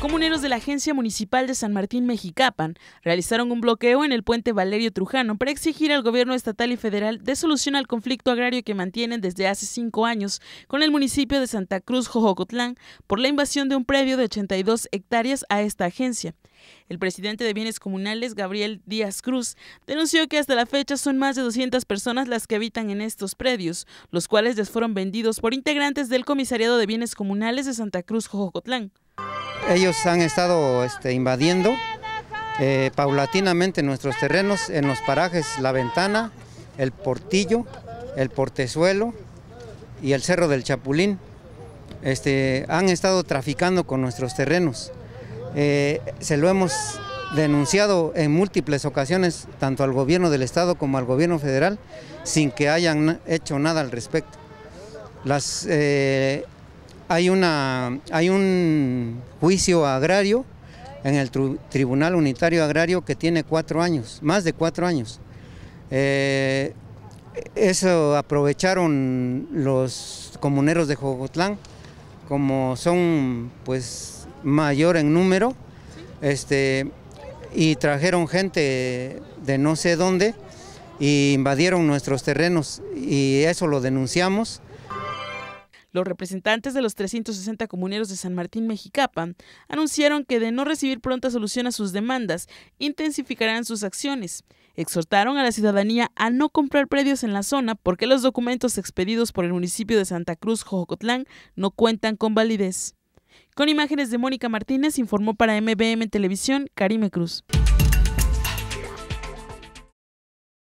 Comuneros de la Agencia Municipal de San Martín Mexicapan realizaron un bloqueo en el puente Valerio Trujano para exigir al gobierno estatal y federal de solución al conflicto agrario que mantienen desde hace cinco años con el municipio de Santa Cruz, Jojocotlán, por la invasión de un predio de 82 hectáreas a esta agencia. El presidente de Bienes Comunales, Gabriel Díaz Cruz, denunció que hasta la fecha son más de 200 personas las que habitan en estos predios, los cuales les fueron vendidos por integrantes del Comisariado de Bienes Comunales de Santa Cruz, Jojocotlán. Ellos han estado este, invadiendo eh, paulatinamente nuestros terrenos en los parajes La Ventana, El Portillo, El Portezuelo y el Cerro del Chapulín. Este, han estado traficando con nuestros terrenos. Eh, se lo hemos denunciado en múltiples ocasiones, tanto al gobierno del Estado como al gobierno federal, sin que hayan hecho nada al respecto. Las eh, hay, una, hay un juicio agrario en el Tribunal Unitario Agrario que tiene cuatro años, más de cuatro años. Eh, eso aprovecharon los comuneros de Jogotlán, como son pues mayor en número, este, y trajeron gente de no sé dónde e invadieron nuestros terrenos y eso lo denunciamos los representantes de los 360 comuneros de San Martín Mexicapa anunciaron que de no recibir pronta solución a sus demandas, intensificarán sus acciones. Exhortaron a la ciudadanía a no comprar predios en la zona porque los documentos expedidos por el municipio de Santa Cruz, Jojocotlán, no cuentan con validez. Con imágenes de Mónica Martínez, informó para MBM Televisión Karime Cruz.